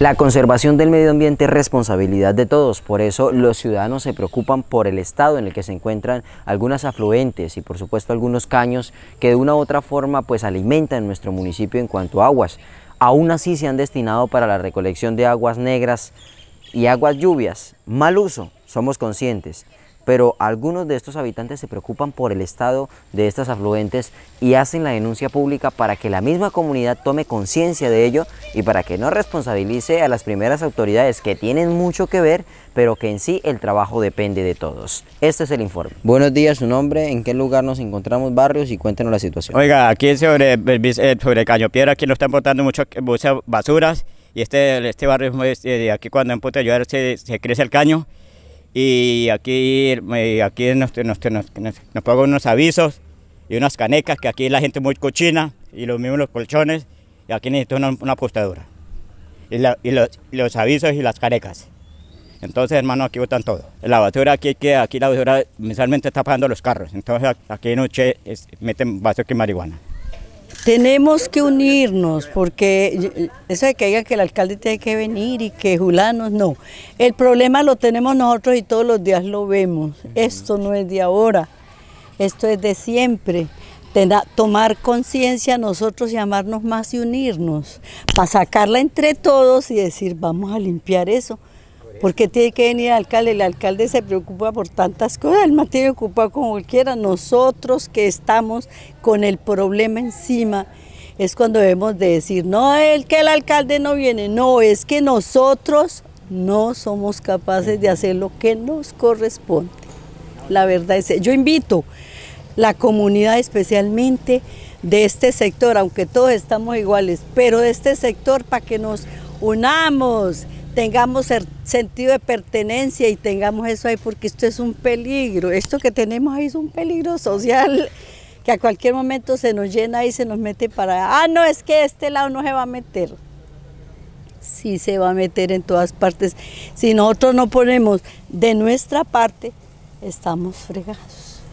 La conservación del medio ambiente es responsabilidad de todos, por eso los ciudadanos se preocupan por el estado en el que se encuentran algunas afluentes y por supuesto algunos caños que de una u otra forma pues alimentan nuestro municipio en cuanto a aguas. Aún así se han destinado para la recolección de aguas negras y aguas lluvias. Mal uso, somos conscientes pero algunos de estos habitantes se preocupan por el estado de estas afluentes y hacen la denuncia pública para que la misma comunidad tome conciencia de ello y para que no responsabilice a las primeras autoridades que tienen mucho que ver, pero que en sí el trabajo depende de todos. Este es el informe. Buenos días, su nombre, en qué lugar nos encontramos, barrios y cuéntenos la situación. Oiga, aquí sobre, eh, sobre Caño Piedra, aquí lo están botando mucho, eh, muchas basuras y este, este barrio, eh, aquí cuando en a llover se crece el caño y aquí, eh, aquí nos, nos, unos avisos y unas canecas, que aquí la gente muy cochina, y los mismos los colchones, y aquí necesito una, una apostadura. Y, los, avisos y las canecas. Entonces, hermano, aquí votan todo. La basura aquí, que aquí la basura mensualmente está pagando los carros. Entonces, aquí de noche meten basura que marihuana. Tenemos que unirnos porque eso de que diga que el alcalde tiene que venir y que Julanos, no. El problema lo tenemos nosotros y todos los días lo vemos. Esto no es de ahora, esto es de siempre. tomar conciencia nosotros y amarnos más y unirnos para sacarla entre todos y decir vamos a limpiar eso. ...porque tiene que venir el alcalde? El alcalde se preocupa por tantas cosas, ...el mantiene ocupado como quiera... Nosotros que estamos con el problema encima, es cuando debemos de decir, no es que el alcalde no viene, no, es que nosotros no somos capaces de hacer lo que nos corresponde. La verdad es, yo invito la comunidad especialmente de este sector, aunque todos estamos iguales, pero de este sector para que nos unamos, tengamos sentido de pertenencia y tengamos eso ahí, porque esto es un peligro. Esto que tenemos ahí es un peligro social que a cualquier momento se nos llena y se nos mete para, ah, no, es que este lado no se va a meter. Sí se va a meter en todas partes. Si nosotros no ponemos de nuestra parte, estamos fregados.